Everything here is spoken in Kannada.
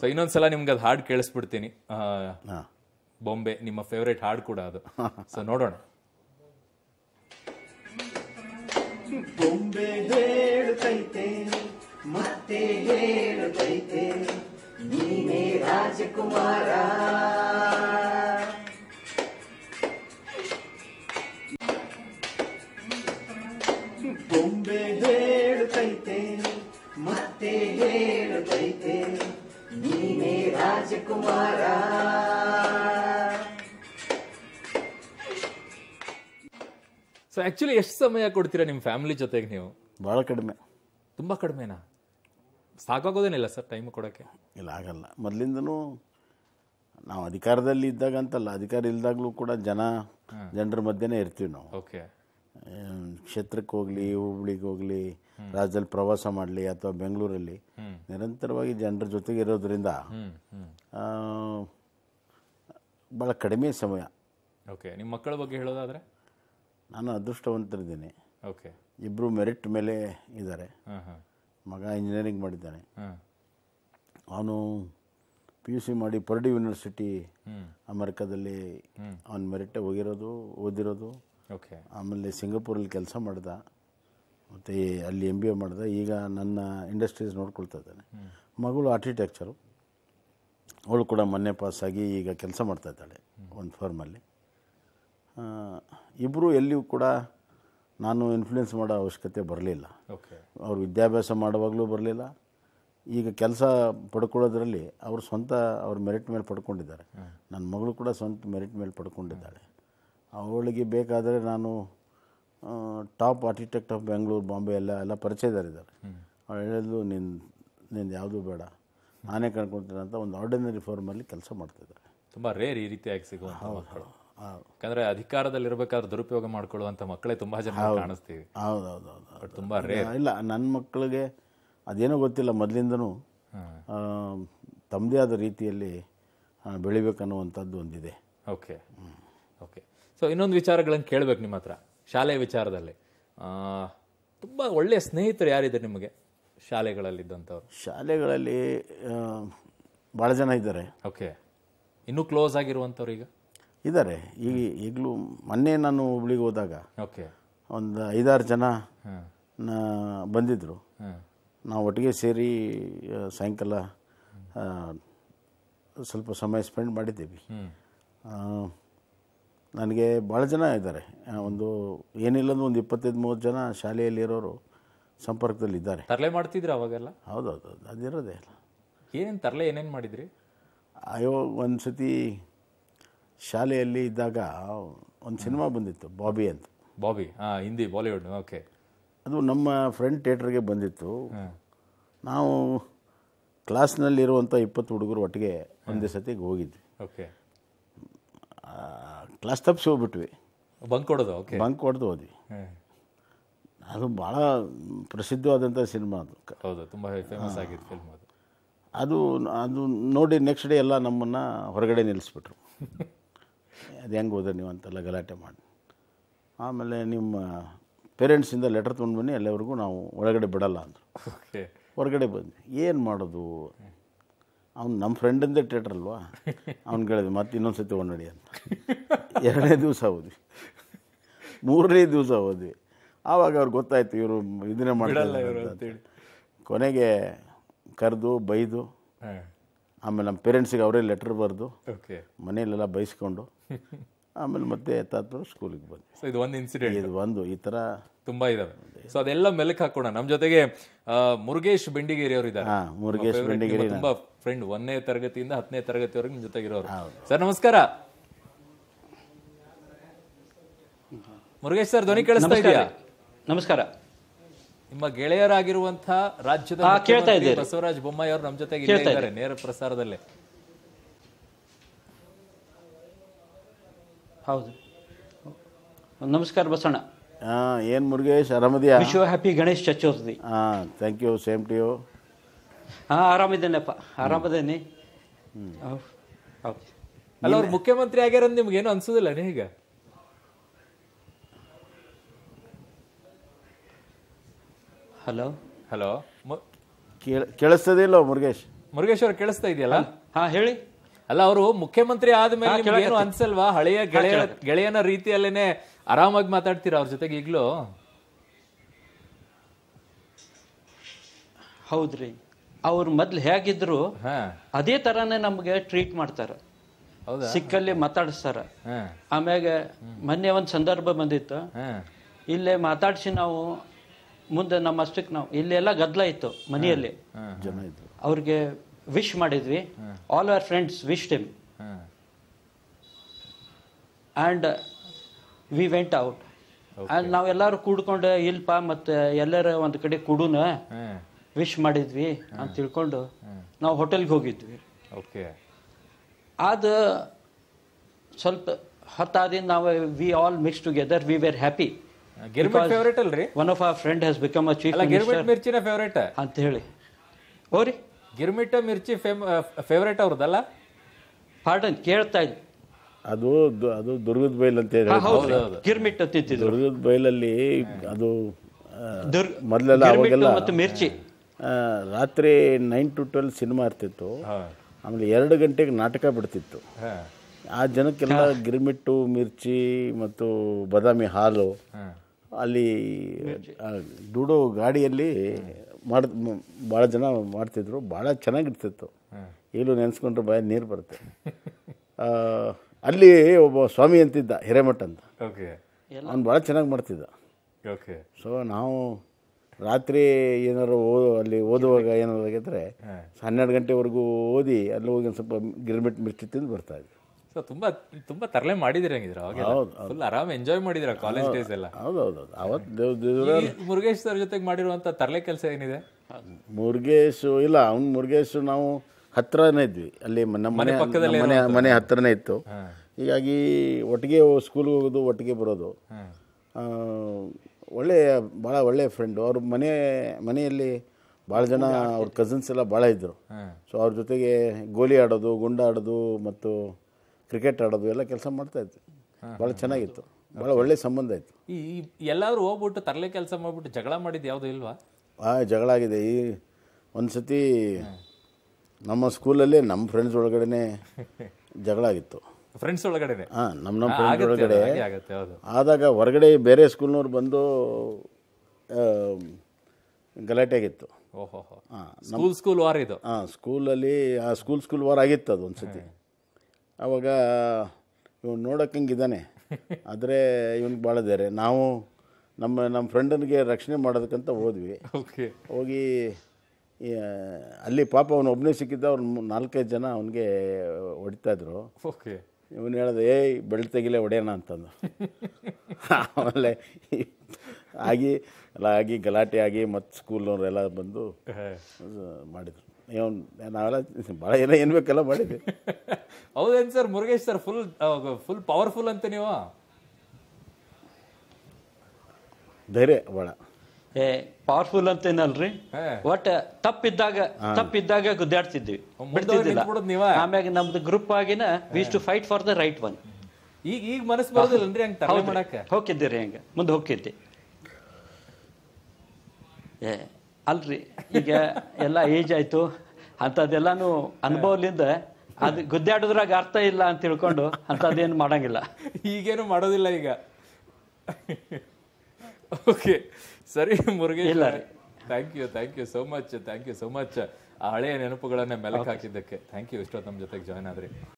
ಸೊ ಇನ್ನೊಂದ್ಸಲ ನಿಮ್ಗೆ ಅದು ಹಾಡು ಕೇಳಿಸ್ಬಿಡ್ತೀನಿ ಬೊಂಬೆ ನಿಮ್ಮ ಫೇವ್ರೇಟ್ ಹಾಡು ಕೂಡ ಅದು ಸೊ ನೋಡೋಣ ಮತ್ತೆ ಹೇಳುತ್ತೈತೆ ನೀನೇ ರಾಜಕುಮಾರ ಸೊ ಆ್ಯಕ್ಚುಲಿ ಎಷ್ಟು ಸಮಯ ಕೊಡ್ತೀರಾ ನಿಮ್ಮ ಫ್ಯಾಮಿಲಿ ಜೊತೆಗೆ ನೀವು ಭಾಳ ಕಡಿಮೆ ತುಂಬ ಕಡಿಮೆನಾ ಸಾಕಾಗೋದೇನಿಲ್ಲ ಸರ್ ಟೈಮ್ ಕೊಡೋಕ್ಕೆ ಇಲ್ಲ ಆಗಲ್ಲ ಮೊದಲಿಂದನೂ ನಾವು ಅಧಿಕಾರದಲ್ಲಿ ಇದ್ದಾಗ ಅಂತಲ್ಲ ಅಧಿಕಾರ ಇಲ್ದಾಗಲೂ ಕೂಡ ಜನ ಜನರ ಮಧ್ಯನೇ ಇರ್ತೀವಿ ನಾವು ಓಕೆ ಕ್ಷೇತ್ರಕ್ಕೆ ಹೋಗಲಿ ಹುಬ್ಳಿಗೆ ಹೋಗಲಿ ರಾಜ್ಯದಲ್ಲಿ ಪ್ರವಾಸ ಮಾಡಲಿ ಅಥವಾ ಬೆಂಗಳೂರಲ್ಲಿ ನಿರಂತರವಾಗಿ ಜನರ ಜೊತೆಗೆ ಇರೋದ್ರಿಂದ ಭಾಳ ಕಡಿಮೆ ಸಮಯ ಓಕೆ ನಿಮ್ಮ ಮಕ್ಕಳ ಬಗ್ಗೆ ಹೇಳೋದಾದರೆ ನಾನು ಅದೃಷ್ಟವಂತರಿದ್ದೀನಿ ಓಕೆ ಇಬ್ಬರು ಮೆರಿಟ್ ಮೇಲೆ ಇದ್ದಾರೆ ಮಗ ಇಂಜಿನಿಯರಿಂಗ್ ಮಾಡಿದ್ದಾನೆ ಅವನು ಪಿ ಯು ಸಿ ಮಾಡಿ ಪರ್ಡಿ ಯೂನಿವರ್ಸಿಟಿ ಅಮೆರಿಕಾದಲ್ಲಿ ಅವನ ಮೆರಿಟ್ ಹೋಗಿರೋದು ಓದಿರೋದು ಓಕೆ ಆಮೇಲೆ ಸಿಂಗಾಪುರಲ್ಲಿ ಕೆಲಸ ಮಾಡ್ದ ಮತ್ತು ಅಲ್ಲಿ ಎಮ್ ಬಿ ಎ ಮಾಡ್ದೆ ಈಗ ನನ್ನ ಇಂಡಸ್ಟ್ರೀಸ್ ನೋಡ್ಕೊಳ್ತಾ ಇದ್ದಾನೆ ಮಗಳು ಆರ್ಕಿಟೆಕ್ಚರು ಅವಳು ಕೂಡ ಮೊನ್ನೆ ಪಾಸಾಗಿ ಈಗ ಕೆಲಸ ಮಾಡ್ತಾ ಇದ್ದಾಳೆ ಒಂದು ಫಾರ್ಮಲ್ಲಿ ಇಬ್ಬರು ಎಲ್ಲಿಯೂ ಕೂಡ ನಾನು ಇನ್ಫ್ಲುಯೆನ್ಸ್ ಮಾಡೋ ಅವಶ್ಯಕತೆ ಬರಲಿಲ್ಲ ಅವರು ವಿದ್ಯಾಭ್ಯಾಸ ಮಾಡುವಾಗಲೂ ಬರಲಿಲ್ಲ ಈಗ ಕೆಲಸ ಪಡ್ಕೊಳ್ಳೋದ್ರಲ್ಲಿ ಅವರು ಸ್ವಂತ ಅವ್ರ ಮೆರಿಟ್ ಮೇಲೆ ಪಡ್ಕೊಂಡಿದ್ದಾರೆ ನನ್ನ ಮಗಳು ಕೂಡ ಸ್ವಂತ ಮೆರಿಟ್ ಮೇಲೆ ಪಡ್ಕೊಂಡಿದ್ದಾಳೆ ಅವಳಿಗೆ ಬೇಕಾದರೆ ನಾನು top architect of Bengaluru Bombay ಎಲ್ಲ ಎಲ್ಲ ಪರಿಚಯದಾರಿದ್ದಾರೆ ಅವಳು ಹೇಳಿದ್ಲು ನಿನ್ನ ನಿಂದು ಯಾವುದೂ ಬೇಡ ನಾನೇ ಕಂಡ್ಕೊತೀನಿ ಅಂತ ಒಂದು ಆರ್ಡಿನರಿ ಫಾರ್ಮಲ್ಲಿ ಕೆಲಸ ಮಾಡ್ತಿದ್ದಾರೆ ತುಂಬ ರೇರ್ ಈ ರೀತಿಯಾಗಿ ಹೌದು ಮಕ್ಕಳು ಯಾಕಂದ್ರೆ ಅಧಿಕಾರದಲ್ಲಿ ಇರಬೇಕಾದ್ರೆ ದುರುಪಯೋಗ ಮಾಡ್ಕೊಳ್ಳುವಂತ ಮಕ್ಕಳೇ ತುಂಬಾ ಜನ ಕಾಣಿಸ್ತೀವಿ ಹೌದೌದು ರೇ ಇಲ್ಲ ನನ್ನ ಮಕ್ಕಳಿಗೆ ಅದೇನೋ ಗೊತ್ತಿಲ್ಲ ಮೊದಲಿಂದನೂ ತಮ್ಮದೇ ಆದ ರೀತಿಯಲ್ಲಿ ಬೆಳಿಬೇಕನ್ನುವಂಥದ್ದು ಒಂದಿದೆ ಓಕೆ ಓಕೆ ಸೊ ಇನ್ನೊಂದು ವಿಚಾರಗಳನ್ನು ಕೇಳಬೇಕು ನಿಮ್ಮ ಹತ್ರ ಶಾಲೆಯ ವಿಚಾರದಲ್ಲಿ ತುಂಬ ಒಳ್ಳೆಯ ಸ್ನೇಹಿತರು ಯಾರಿದ್ದಾರೆ ನಿಮಗೆ ಶಾಲೆಗಳಲ್ಲಿದ್ದಂಥವ್ರು ಶಾಲೆಗಳಲ್ಲಿ ಭಾಳ ಜನ ಇದ್ದಾರೆ ಓಕೆ ಇನ್ನೂ ಕ್ಲೋಸ್ ಆಗಿರುವಂಥವ್ರು ಈಗ ಇದ್ದಾರೆ ಈಗ ಈಗಲೂ ಮೊನ್ನೆ ನಾನು ಹುಬ್ಳಿಗೆ ಹೋದಾಗ ಒಂದು ಐದಾರು ಜನ ಬಂದಿದ್ದರು ನಾವು ಒಟ್ಟಿಗೆ ಸೇರಿ ಸಾಯಂಕಾಲ ಸ್ವಲ್ಪ ಸಮಯ ಸ್ಪೆಂಡ್ ಮಾಡಿದ್ದೀವಿ ನನಗೆ ಭಾಳ ಜನ ಇದ್ದಾರೆ ಒಂದು ಏನಿಲ್ಲ ಒಂದು ಇಪ್ಪತ್ತೈದು ಮೂವತ್ತು ಜನ ಶಾಲೆಯಲ್ಲಿರೋರು ಸಂಪರ್ಕದಲ್ಲಿದ್ದಾರೆ ತರಲೆ ಮಾಡ್ತಿದ್ರು ಅವಾಗೆಲ್ಲ ಹೌದೌದು ಅದಿರೋದೇ ಇಲ್ಲ ಏನೇನು ತರಲೆ ಏನೇನು ಮಾಡಿದ್ರಿ ಅಯ್ಯೋ ಒಂದು ಸತಿ ಶಾಲೆಯಲ್ಲಿ ಇದ್ದಾಗ ಒಂದು ಸಿನಿಮಾ ಬಂದಿತ್ತು ಬಾಬಿ ಅಂತ ಬಾಬಿ ಹಾಂ ಹಿಂದಿ ಬಾಲಿವುಡ್ ಓಕೆ ಅದು ನಮ್ಮ ಫ್ರೆಂಡ್ ಥಿಯೇಟ್ರಿಗೆ ಬಂದಿತ್ತು ನಾವು ಕ್ಲಾಸ್ನಲ್ಲಿರುವಂಥ ಇಪ್ಪತ್ತು ಹುಡುಗರು ಒಟ್ಟಿಗೆ ಒಂದೇ ಸತಿಗೆ ಹೋಗಿದ್ವಿ ಓಕೆ ಕ್ಲಾಸ್ ತಪ್ಪಿಸಿ ಹೋಗ್ಬಿಟ್ವಿ ಬಂಕ್ ಕೊಡೋದು ಓಕೆ ಬಂಕ್ ಹೊಡೆದು ಹೋದ್ವಿ ಅದು ಭಾಳ ಪ್ರಸಿದ್ಧವಾದಂಥ ಸಿನಿಮಾ ಅದು ಹೌದು ತುಂಬ ಫೇಮಸ್ ಆಗಿತ್ತು ಫಿಲ್ಮ್ ಅದು ಅದು ನೋಡಿ ನೆಕ್ಸ್ಟ್ ಡೇ ಎಲ್ಲ ನಮ್ಮನ್ನು ಹೊರಗಡೆ ನಿಲ್ಲಿಸ್ಬಿಟ್ರು ಅದು ಹೆಂಗೆ ಹೋದ್ರೆ ನೀವು ಅಂತೆಲ್ಲ ಗಲಾಟೆ ಮಾಡಿ ಆಮೇಲೆ ನಿಮ್ಮ ಪೇರೆಂಟ್ಸಿಂದ ಲೆಟರ್ ತೊಗೊಂಡು ಬನ್ನಿ ಎಲ್ಲವರೆಗೂ ನಾವು ಒಳಗಡೆ ಬಿಡಲ್ಲ ಅಂದರು ಹೊರಗಡೆ ಬಂದ್ವಿ ಏನು ಮಾಡೋದು ಅವ್ನು ನಮ್ಮ ಫ್ರೆಂಡಿಂದೇ ಥಿಯೇಟರ್ ಅಲ್ವಾ ಅವ್ನು ಕೇಳಿದ್ವಿ ಮತ್ತೆ ಇನ್ನೊಂದು ಸತಿ ನಡಿ ಅಂತ ಎರಡನೇ ದಿವಸ ಹೋದ್ವಿ ಮೂರನೇ ದಿವಸ ಹೋದ್ವಿ ಆವಾಗ ಅವ್ರಿಗೆ ಗೊತ್ತಾಯ್ತು ಇವರು ಇದನ್ನೇ ಮಾಡಲ್ಲ ಕೊನೆಗೆ ಕರೆದು ಬೈದು ಆಮೇಲೆ ನಮ್ಮ ಪೇರೆಂಟ್ಸಿಗೆ ಅವರೇ ಲೆಟ್ರ್ ಬರೆದು ಓಕೆ ಮನೆಯಲ್ಲೆಲ್ಲ ಬೈಸ್ಕೊಂಡು ಆಮೇಲೆ ಮತ್ತೆ ಎತ್ತಾದ್ಮೇಲೆ ಸ್ಕೂಲಿಗೆ ಬಂದು ಸೊ ಇದು ಒಂದು ಇನ್ಸಿಡೆಂಟ್ ಇದು ಒಂದು ಈ ಥರ ತುಂಬ ಇದಾವೆ ಸೊ ಅದೆಲ್ಲ ಮೆಲುಕು ಹಾಕೋಣ ನಮ್ಮ ಜೊತೆಗೆ ಮುರುಗೇಶ್ ಬೆಂಡಿಗೇರಿ ಅವರು ಇದ್ದಾರೆ ಮುರುಗೇಶ್ ಬೆಂಡಿಗೇರಿ ತುಂಬ ಫ್ರೆಂಡ್ ಒಂದನೇ ತರಗತಿಯಿಂದ ಹತ್ತನೇ ತರಗತಿವರೆಗೆ ನಿಮ್ಮ ಜೊತೆಗಿರೋರು ಸರ್ ನಮಸ್ಕಾರ ಮುರುಗೇಶ್ ಸರ್ ಧ್ವನಿ ಕೇಳಿಸ್ತಾ ಇದೆಯಾ ನಮಸ್ಕಾರ ನಿಮ್ಮ ಗೆಳೆಯರಾಗಿರುವಂತಹ ರಾಜ್ಯದ ಬಸವರಾಜ ಬೊಮ್ಮಾಯಿ ಅವರು ನಮ್ಮ ಜೊತೆಗೆ ಇದ್ದಾರೆ ನೇರ ಪ್ರಸಾರದಲ್ಲಿ ಹೌದು ನಮಸ್ಕಾರ ಬಸಣ್ಣ ಏನ್ ಮುರುಗೇಶ್ ಆರಾಮದಿಯಾ ವಿಶ್ ಹ್ಯಾಪಿ ಗಣೇಶ್ ಚತುರ್ಥಿ ಹಾಂ thank you same to you ಹಾಂ ಆರಾಮಿದ್ದೇನಪ್ಪ ಆರಾಮದೇನಿ ಹೌದು ಅಲ್ಲ ಅವ್ರು ಮುಖ್ಯಮಂತ್ರಿ ಆಗ್ಯಾರ ನಿಮ್ಗೆ ಏನು ಅನ್ಸೋದಿಲ್ಲ ಈಗ ಹಲೋ ಹಲೋ ಕೇಳಿಸ್ತದೆ ಇಲ್ಲ ಮುರುಗೇಶ್ ಮುರುಗೇಶ್ ಅವ್ರು ಕೇಳಿಸ್ತಾ ಇದೆಯಲ್ಲ ಹಾ ಹೇಳಿ ಅಲ್ಲ ಅವರು ಮುಖ್ಯಮಂತ್ರಿ ಆದ್ಮೇಲೆ ಏನು ಅನ್ಸಲ್ವಾ ಹಳೆಯ ಗೆಳೆಯ ಗೆಳೆಯನ ರೀತಿಯಲ್ಲೇನೆ ಆರಾಮಾಗಿ ಮಾತಾಡ್ತೀರಾ ಅವ್ರ ಜೊತೆಗೆ ಈಗಲೂ ಹೌದ್ರಿ ಅವ್ರು ಮೊದ್ಲು ಹೇಗಿದ್ರು ಅದೇ ತರಾನೇ ನಮ್ಗೆ ಟ್ರೀಟ್ ಮಾಡ್ತಾರ ಸಿಕ್ಕಲ್ಲಿ ಮಾತಾಡಿಸ್ತಾರ ಆಮ್ಯಾಗ ಮೊನ್ನೆ ಒಂದ್ ಸಂದರ್ಭ ಬಂದಿತ್ತು ಇಲ್ಲೇ ಮಾತಾಡ್ಸಿ ನಾವು ಮುಂದೆ ನಮ್ಮ ಅಷ್ಟಕ್ಕೆ ನಾವು ಇಲ್ಲೆಲ್ಲ ಗದ್ದಲ ಇತ್ತು ಮನೆಯಲ್ಲಿ ಅವ್ರಿಗೆ ವಿಶ್ ಮಾಡಿದ್ವಿ all our friends wish them and we went out and ನಾವೆಲ್ಲರೂ ಕೂಡ್ಕೊಂಡು ಇಲ್ಪ ಮತ್ತೆ ಎಲ್ಲರ ಒಂದು ಕಡೆ ಕೂಡೂನ ವಿಶ್ ಮಾಡಿದ್ವಿ ಅಂತ ತಿಳ್ಕೊಂಡು ನಾವು ಹೋಟೆಲ್ಗೆ ಹೋಗಿದ್ವಿ ಓಕೆ ಆದ ಸ್ವಲ್ಪ ಹೊತ್ತಾದಿಂದ ನಾವು we all mix together we were happy girmit favourite ಅಲ್ರಿ one of our friend has become a chief girmit ಮಿರ್ಚಿನ ಫೇವರೇಟ್ ಅಂತ ಹೇಳಿ ಓರಿ ಗಿರ್ಮಿಟ ಮಿರ್ಚಿ ಫೇವರೇಟ್ ಅವ್ರದ್ದಲ್ಲ ಪಾರ್ಡನ್ ಕೇಳ್ತಾ ಇದ್ದೆ ಅದು ಅದು ದುರ್ಗದ ಬೈಲ್ ಅಂತ ಹೇಳಿ ಗಿರ್ಮಿಟ್ ಇತ್ತು ದುರ್ಗದ ಬೈಲಲ್ಲಿ ಅದು ಮೊದಲೆಲ್ಲ ಅವಾಗೆಲ್ಲ ಮತ್ತು ಮಿರ್ಚಿ ರಾತ್ರಿ ನೈನ್ ಟು ಟ್ವೆಲ್ ಸಿನಿಮಾ ಇರ್ತಿತ್ತು ಆಮೇಲೆ ಎರಡು ಗಂಟೆಗೆ ನಾಟಕ ಬಿಡ್ತಿತ್ತು ಆ ಜನಕ್ಕೆಲ್ಲ ಗಿರ್ಮಿಟ್ಟು ಮಿರ್ಚಿ ಮತ್ತು ಬಾದಾಮಿ ಹಾಲು ಅಲ್ಲಿ ಡೂಡೋ ಗಾಡಿಯಲ್ಲಿ ಮಾಡ್ ಭಾಳ ಜನ ಮಾಡ್ತಿದ್ರು ಭಾಳ ಚೆನ್ನಾಗಿರ್ತಿತ್ತು ಈಗಲೂ ನೆನೆಸ್ಕೊಂಡ್ರೆ ಭಯ ನೀರು ಬರುತ್ತೆ ಅಲ್ಲಿ ಒಬ್ಬ ಸ್ವಾಮಿ ಅಂತಿದ್ದ ಹಿರೇಮಠ ಅಂತ ಅವ್ನು ಭಾಳ ಚೆನ್ನಾಗಿ ಮಾಡ್ತಿದ್ದ ಓಕೆ ಸೊ ನಾವು ರಾತ್ರಿ ಏನಾದ್ರು ಓದೋ ಅಲ್ಲಿ ಓದುವಾಗ ಏನಾದ್ರು ಆಗಿದ್ರೆ ಹನ್ನೆರಡು ಗಂಟೆವರೆಗೂ ಓದಿ ಅಲ್ಲಿ ಹೋಗಿ ಒಂದು ಸ್ವಲ್ಪ ಗಿರ್ಮಿಟ್ ಮಿರ್ಚಿ ತಿಂದು ಬರ್ತಾಯಿದ್ವಿ ಸೊ ತುಂಬಾ ತುಂಬಾ ತರಲೆ ಮಾಡಿದಿರ ಹೌದು ಫುಲ್ ಆರಾಮ್ ಎಂಜಾಯ್ ಮಾಡಿದಿರ ಕಾಲೇಜ್ ಡೇಸ್ ಎಲ್ಲ ಹೌದು ಅವತ್ತು ಮುರುಗೇಶ್ ಸರ್ ಜೊತೆಗೆ ಮಾಡಿರುವಂತ ತರಲೆ ಕೆಲಸ ಏನಿದೆ ಮುರುಗೇಶ್ ಇಲ್ಲ ಅವ್ನು ಮುರುಗೇಶ್ ನಾವು ಹತ್ರನೇ ಇದ್ವಿ ಅಲ್ಲಿ ನಮ್ಮ ಮನೆ ಪಕ್ಕದಲ್ಲಿ ಮನೆ ಮನೆ ಹತ್ರನೇ ಇತ್ತು ಹೀಗಾಗಿ ಒಟ್ಟಿಗೆ ಸ್ಕೂಲ್ಗೆ ಹೋಗೋದು ಒಟ್ಟಿಗೆ ಬರೋದು ಒಳ್ಳೆಯ ಭಾಳ ಒಳ್ಳೆಯ ಫ್ರೆಂಡು ಅವ್ರ ಮನೆ ಮನೆಯಲ್ಲಿ ಭಾಳ ಜನ ಅವ್ರ ಕಸಿನ್ಸ್ ಎಲ್ಲ ಭಾಳ ಇದ್ದರು ಸೊ ಅವ್ರ ಜೊತೆಗೆ ಗೋಲಿ ಆಡೋದು ಗುಂಡ ಆಡೋದು ಮತ್ತು ಕ್ರಿಕೆಟ್ ಆಡೋದು ಎಲ್ಲ ಕೆಲಸ ಮಾಡ್ತಾ ಇತ್ತು ಭಾಳ ಚೆನ್ನಾಗಿತ್ತು ಭಾಳ ಒಳ್ಳೆ ಸಂಬಂಧ ಇತ್ತು ಈ ಎಲ್ಲರೂ ಹೋಗ್ಬಿಟ್ಟು ತರಲೆ ಕೆಲಸ ಮಾಡಿಬಿಟ್ಟು ಜಗಳ ಮಾಡಿದ್ದು ಯಾವುದೂ ಇಲ್ವಾ ಹಾಂ ಜಗಳ ಆಗಿದೆ ಈ ಒಂದು ನಮ್ಮ ಸ್ಕೂಲಲ್ಲಿ ನಮ್ಮ ಫ್ರೆಂಡ್ಸ್ ಒಳಗಡೆ ಜಗಳ ಆಗಿತ್ತು ಫ್ರೆಂಡ್ಸ್ ಒಳಗಡೆ ಹಾಂ ನಮ್ಮ ನಮ್ಮ ಫ್ರೆಂಡ್ಸ್ ಒಳಗಡೆ ಆದಾಗ ಹೊರಗಡೆ ಬೇರೆ ಸ್ಕೂಲ್ನವ್ರು ಬಂದು ಗಲಾಟೆ ಆಗಿತ್ತು ಓಹೋ ಹಾಂ ಸ್ಕೂಲ್ ಸ್ಕೂಲ್ ವಾರ್ ಇದು ಹಾಂ ಸ್ಕೂಲಲ್ಲಿ ಆ ಸ್ಕೂಲ್ ಸ್ಕೂಲ್ ವಾರ್ ಆಗಿತ್ತು ಅದು ಒಂದು ಸತಿ ಆವಾಗ ಇವನು ಇದ್ದಾನೆ ಆದರೆ ಇವನಿಗೆ ಭಾಳ ಧೈರ್ಯ ನಾವು ನಮ್ಮ ನಮ್ಮ ಫ್ರೆಂಡನಿಗೆ ರಕ್ಷಣೆ ಮಾಡೋದಕ್ಕಂತ ಹೋದ್ವಿ ಹೋಗಿ ಅಲ್ಲಿ ಪಾಪ ಅವನು ಒಬ್ಬನೇ ಸಿಕ್ಕಿದ್ದ ಅವ್ರು ನಾಲ್ಕೈದು ಜನ ಅವನಿಗೆ ಹೊಡಿತಾಯಿದ್ರು ಇವನು ಹೇಳ್ದೆ ಏಯ್ ಬೆಳೆ ತೆಗಿಲೆ ಹೊಡೆಯೋಣ ಅಂತಂದು ಆಮೇಲೆ ಆಗಿ ಎಲ್ಲ ಆಗಿ ಗಲಾಟೆ ಆಗಿ ಮತ್ತು ಸ್ಕೂಲ್ನವರೆಲ್ಲ ಬಂದು ಮಾಡಿದರು ನಾವೆಲ್ಲ ಭಾಳ ಏನೋ ಏನು ಬೇಕೆಲ್ಲ ಮಾಡಿದ್ವಿ ಹೌದೇನು sir Murugesh sir full full powerful ಅಂತ ನೀವು ಧೈರ್ಯ ಭಾಳ ಏ ಪವರ್ಫುಲ್ ಅಂತ ಏನಲ್ರಿ ಒಟ್ಟು ತಪ್ಪಿದ್ದಾಗ ತಪ್ಪಿದ್ದಾಗ ಗುದ್ದಾಡ್ತಿದ್ವಿ ಬಿಡ್ತಿದ್ದಿಲ್ಲ ಆಮ್ಯಾಗ ನಮ್ದು ಗ್ರೂಪ್ ಆಗಿನ was to fight for the right one ಈಗ ಈಗ ಮನಸ್ಸು ಬರೋದಿಲ್ಲನ್ರಿ ಹಂಗೆ ತಲೆ ಮಾಡಕ್ಕೆ ಹೋಗಿದ್ದೀರಿ ಹಂಗೆ ಮುಂದೆ ಹೋಗಿದ್ದೆ ಏ ಅಲ್ರಿ ಈಗ ಎಲ್ಲ ಏಜ್ ಆಯ್ತು ಅಂಥದ್ದೆಲ್ಲನೂ ಅನುಭವಲಿಂದ ಅದು ಗುದ್ದಾಡೋದ್ರಾಗ ಅರ್ಥ ಇಲ್ಲ ಅಂತ ತಿಳ್ಕೊಂಡು ಅಂಥದ್ದೇನು ಮಾಡೋಂಗಿಲ್ಲ ಈಗೇನು ಮಾಡೋದಿಲ್ಲ ಈಗ ಓಕೆ ಸರಿ ಮುರುಗೇಶ್ ಇಲ್ಲ ರೀ thank you thank you so much thank you so much ಆ ಹಳೆಯ ನೆನಪುಗಳನ್ನ ಮೆಲಕ್ ಹಾಕಿದ್ದಕ್ಕೆ ಥ್ಯಾಂಕ್ ಯು ಇಷ್ಟೊತ್ತು ನಮ್ಮ ಜೊತೆಗೆ ಜಾಯ್ನ್ ಆದ್ರಿ